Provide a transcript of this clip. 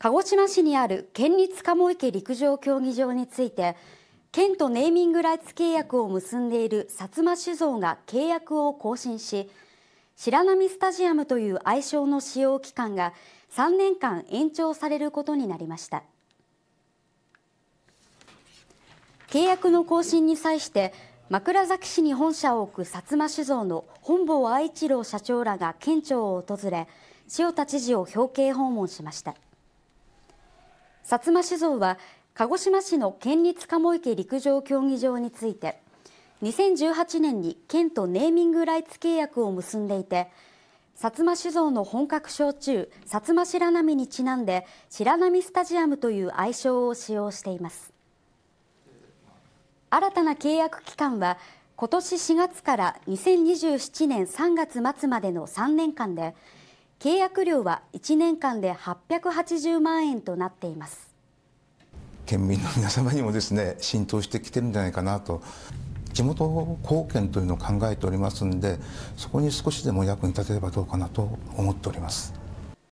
鹿児島市にある県立鴨池陸上競技場について県とネーミングライツ契約を結んでいる薩摩酒造が契約を更新し白波スタジアムという愛称の使用期間が3年間延長されることになりました契約の更新に際して枕崎市に本社を置く薩摩酒造の本坊愛一郎社長らが県庁を訪れ塩田知事を表敬訪問しました。薩摩酒造は鹿児島市の県立鴨池陸上競技場について2018年に県とネーミングライツ契約を結んでいて薩摩酒造の本格焼酎薩摩白波にちなんで白波スタジアムという愛称を使用しています新たな契約期間は今年4月から2027年3月末までの3年間で契約料は1年間で880万円となっています県民の皆様にもですね浸透してきてるんじゃないかなと地元貢献というのを考えておりますんでそこに少しでも役に立てればどうかなと思っております